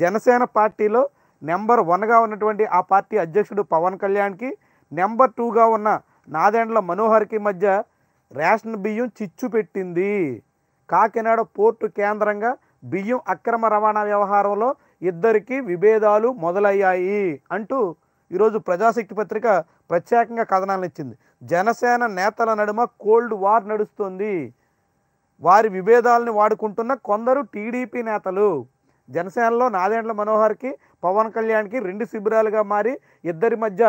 జనసేన పార్టీలో నెంబర్ వన్గా ఉన్నటువంటి ఆ పార్టీ అధ్యక్షుడు పవన్ కళ్యాణ్కి నెంబర్ టూగా ఉన్న నాదెండ్ల మనోహర్కి మధ్య రేషన్ బియ్యం చిచ్చు పెట్టింది కాకినాడ పోర్టు కేంద్రంగా బియ్యం అక్రమ రవాణా వ్యవహారంలో ఇద్దరికి విభేదాలు మొదలయ్యాయి అంటూ ఈరోజు ప్రజాశక్తి పత్రిక ప్రత్యేకంగా కథనాలను ఇచ్చింది జనసేన నేతల నడుమ కోల్డ్ వార్ నడుస్తుంది వారి విభేదాలను వాడుకుంటున్న కొందరు టీడీపీ నేతలు జనసేనలో నాదేండ్ల మనోహర్కి పవన్ కళ్యాణ్కి రెండు శిబిరాలుగా మారి ఇద్దరి మధ్య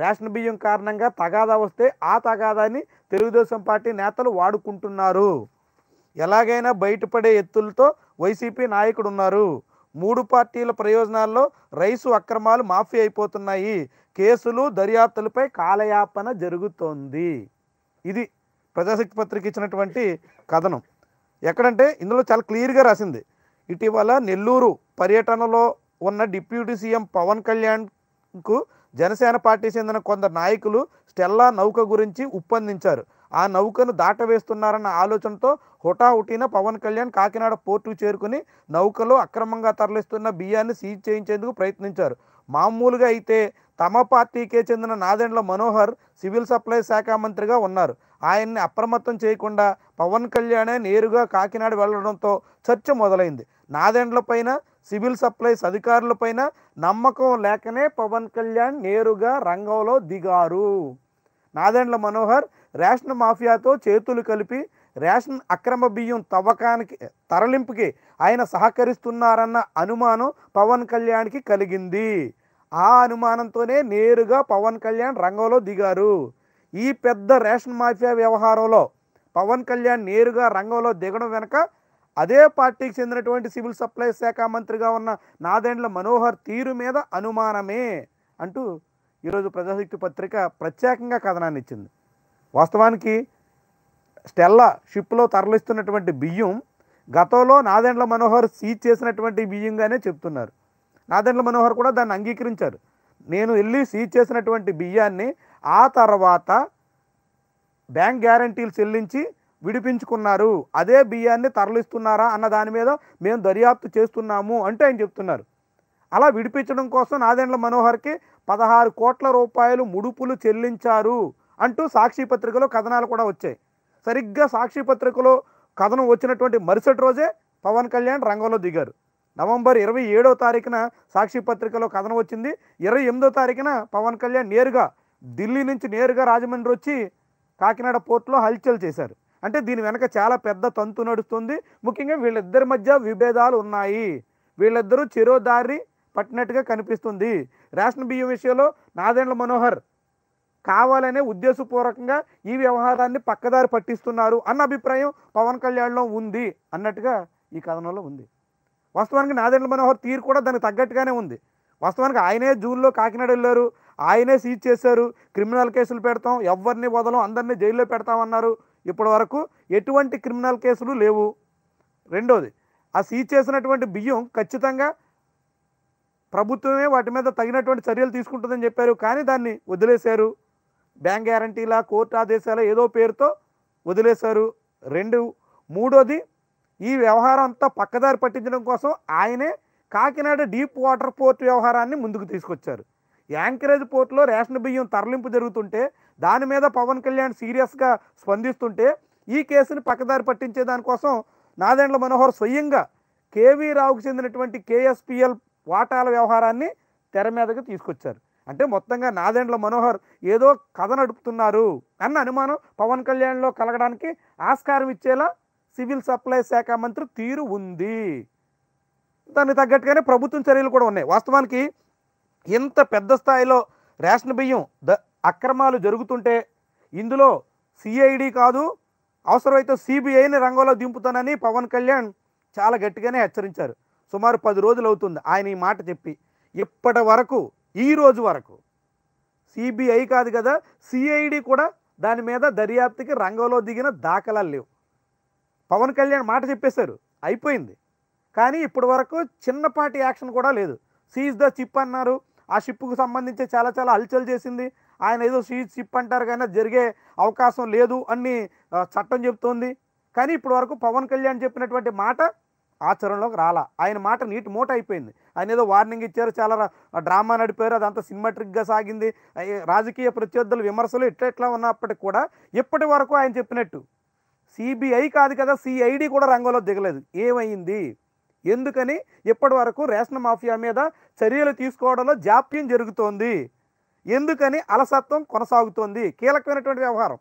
రేషన్ బియ్యం కారణంగా తగాదా వస్తే ఆ తగాదాని తెలుగుదేశం పార్టీ నేతలు వాడుకుంటున్నారు ఎలాగైనా బయటపడే ఎత్తులతో వైసీపీ నాయకుడు ఉన్నారు మూడు పార్టీల ప్రయోజనాల్లో రైసు అక్రమాలు మాఫీ అయిపోతున్నాయి కేసులు దర్యాప్తులపై కాలయాపన జరుగుతోంది ఇది ప్రజాశక్తి పత్రిక ఇచ్చినటువంటి కథనం ఎక్కడంటే ఇందులో చాలా క్లియర్గా రాసింది ఇటీవల నెల్లూరు పర్యటనలో ఉన్న డిప్యూటీ సీఎం పవన్ కళ్యాణ్కు జనసేన పార్టీ చెందిన కొందరు నాయకులు స్టెల్లా నౌక గురించి ఉప్పందించారు ఆ నౌకను దాటవేస్తున్నారన్న ఆలోచనతో హుటాహుటిన పవన్ కళ్యాణ్ కాకినాడ పోర్టుకు చేరుకుని నౌకలో అక్రమంగా తరలిస్తున్న బియ్యాన్ని సీజ్ చేయించేందుకు ప్రయత్నించారు మామూలుగా అయితే తమ పార్టీకే చెందిన నాదెండ్ల మనోహర్ సివిల్ సప్లై శాఖ మంత్రిగా ఉన్నారు ఆయన్ని అప్రమత్తం చేయకుండా పవన్ కళ్యాణే నేరుగా కాకినాడ వెళ్లడంతో చర్చ మొదలైంది నాదెండ్లపైన సివిల్ సప్లైస్ అధికారులపైన నమ్మకం లేకనే పవన్ కళ్యాణ్ నేరుగా రంగంలో దిగారు నాదెండ్ల మనోహర్ రేషన్ మాఫియాతో చేతులు కలిపి రేషన్ అక్రమ బియ్యం తవ్వకానికి తరలింపుకి ఆయన సహకరిస్తున్నారన్న అనుమానం పవన్ కళ్యాణ్కి కలిగింది ఆ అనుమానంతోనే నేరుగా పవన్ కళ్యాణ్ రంగంలో దిగారు ఈ పెద్ద రేషన్ మాఫియా వ్యవహారంలో పవన్ కళ్యాణ్ నేరుగా రంగంలో దిగడం వెనుక అదే పార్టీకి చెందినటువంటి సివిల్ సప్లై శాఖ మంత్రిగా ఉన్న నాదెండ్ల మనోహర్ తీరు మీద అనుమానమే అంటూ ఈరోజు ప్రజాశక్తి పత్రిక ప్రత్యేకంగా కథనాన్ని ఇచ్చింది వాస్తవానికి స్టెల్లా షిప్లో తరలిస్తున్నటువంటి బియ్యం గతంలో నాదెండ్ల మనోహర్ సీజ్ చేసినటువంటి బియ్యంగానే చెప్తున్నారు నాదెండ్ల మనోహర్ కూడా దాన్ని అంగీకరించారు నేను వెళ్ళి సీజ్ చేసినటువంటి బియ్యాన్ని ఆ తర్వాత బ్యాంక్ గ్యారంటీలు చెల్లించి విడిపించుకున్నారు అదే బియ్యాన్ని తరలిస్తున్నారా అన్న దాని మీద మేము దర్యాప్తు చేస్తున్నాము అంటే ఆయన చెప్తున్నారు అలా విడిపించడం కోసం నాదెండ్ల మనోహర్కి పదహారు కోట్ల రూపాయలు ముడుపులు చెల్లించారు అంటూ సాక్షి పత్రికలో కథనాలు కూడా వచ్చాయి సరిగ్గా సాక్షి పత్రికలో కథనం వచ్చినటువంటి మరుసటి రోజే పవన్ కళ్యాణ్ రంగంలో దిగారు నవంబర్ ఇరవై ఏడో తారీఖున సాక్షి పత్రికలో కథనం వచ్చింది ఇరవై ఎనిమిదో తారీఖున పవన్ కళ్యాణ్ నేరుగా ఢిల్లీ నుంచి నేరుగా రాజమండ్రి వచ్చి కాకినాడ పోర్టులో హల్చల్ చేశారు అంటే దీని వెనక చాలా పెద్ద తంతు నడుస్తుంది ముఖ్యంగా వీళ్ళిద్దరి మధ్య విభేదాలు ఉన్నాయి వీళ్ళిద్దరూ చిరోదారి పట్టినట్టుగా కనిపిస్తుంది రేషన్ బియ్యం విషయంలో నాదెండ్ల మనోహర్ కావాలనే ఉద్దేశపూర్వకంగా ఈ వ్యవహారాన్ని పక్కదారి పట్టిస్తున్నారు అన్న అభిప్రాయం పవన్ కళ్యాణ్లో ఉంది అన్నట్టుగా ఈ కథనంలో ఉంది వాస్తవానికి నాదెండ్ల మనోహర్ తీరు కూడా దానికి తగ్గట్టుగానే ఉంది వాస్తవానికి ఆయనే జూన్లో కాకినాడ వెళ్ళారు ఆయనే సీజ్ చేశారు క్రిమినల్ కేసులు పెడతాం ఎవరిని వదలం అందరినీ జైల్లో పెడతామన్నారు ఇప్పటి వరకు ఎటువంటి క్రిమినల్ కేసులు లేవు రెండోది ఆ సీజ్ చేసినటువంటి బియ్యం ఖచ్చితంగా ప్రభుత్వమే వాటి మీద తగినటువంటి చర్యలు తీసుకుంటుందని చెప్పారు కానీ దాన్ని వదిలేశారు బ్యాంక్ గ్యారంటీలా కోర్టు ఆదేశాల ఏదో పేరుతో వదిలేశారు రెండు మూడోది ఈ వ్యవహారం అంతా పక్కదారి పట్టించడం కోసం ఆయనే కాకినాడ డీప్ వాటర్ పోర్ట్ వ్యవహారాన్ని ముందుకు తీసుకొచ్చారు యాంకరేజ్ పోర్టులో రేషన్ బియ్యం తరలింపు జరుగుతుంటే దాని మీద పవన్ కళ్యాణ్ సీరియస్గా స్పందిస్తుంటే ఈ కేసుని పక్కదారి పట్టించే దానికోసం నాదెండ్ల మనోహర్ స్వయంగా కేవీ రావుకు చెందినటువంటి కేఎస్పిఎల్ వాటాల వ్యవహారాన్ని తెర మీదకి తీసుకొచ్చారు అంటే మొత్తంగా నాదెండ్ల మనోహర్ ఏదో కథ నడుపుతున్నారు అన్న అనుమానం పవన్ కళ్యాణ్లో కలగడానికి ఆస్కారం ఇచ్చేలా సివిల్ సప్లై శాఖ మంత్రి తీరు ఉంది దాన్ని తగ్గట్టుగానే ప్రభుత్వం చర్యలు కూడా ఉన్నాయి వాస్తవానికి ఇంత పెద్ద స్థాయిలో రేషన్ బియ్యం ద అక్రమాలు జరుగుతుంటే ఇందులో సిఐడి కాదు అవసరమైతే సిబిఐని రంగంలో దింపుతానని పవన్ కళ్యాణ్ చాలా గట్టిగానే హెచ్చరించారు సుమారు పది రోజులు అవుతుంది ఆయన ఈ మాట చెప్పి ఇప్పటి వరకు ఈ రోజు వరకు సిబిఐ కాదు కదా సిఐడి కూడా దాని మీద దర్యాప్తుకి రంగంలో దిగిన దాఖలాలు లేవు పవన్ కళ్యాణ్ మాట చెప్పేశారు అయిపోయింది కానీ ఇప్పటి వరకు చిన్నపాటి యాక్షన్ కూడా లేదు సీజ్ ద చిప్ అన్నారు ఆ షిప్కు సంబంధించి చాలా చాలా హల్చల్ చేసింది ఆయన ఏదో సీజ్ షిప్ అంటారు కానీ జరిగే అవకాశం లేదు అని చట్టం చెప్తోంది కానీ ఇప్పటి వరకు పవన్ కళ్యాణ్ చెప్పినటువంటి మాట ఆచరణలోకి రాలా ఆయన మాట నీటి మూట అయిపోయింది ఆయన ఏదో వార్నింగ్ ఇచ్చారు చాలా డ్రామా నడిపారు అదంతా సినిమాటిక్గా సాగింది రాజకీయ ప్రత్యర్థులు విమర్శలు ఇట్లా ఇట్లా ఉన్నప్పటికి కూడా ఇప్పటి వరకు ఆయన చెప్పినట్టు సిబిఐ కాదు కదా సిఐడి కూడా రంగంలో దిగలేదు ఏమైంది ఎందుకని ఇప్పటి వరకు రేషన్ మాఫియా మీద చర్యలు తీసుకోవడంలో జాప్యం జరుగుతోంది ఎందుకని అలసత్వం కొనసాగుతోంది కీలకమైనటువంటి వ్యవహారం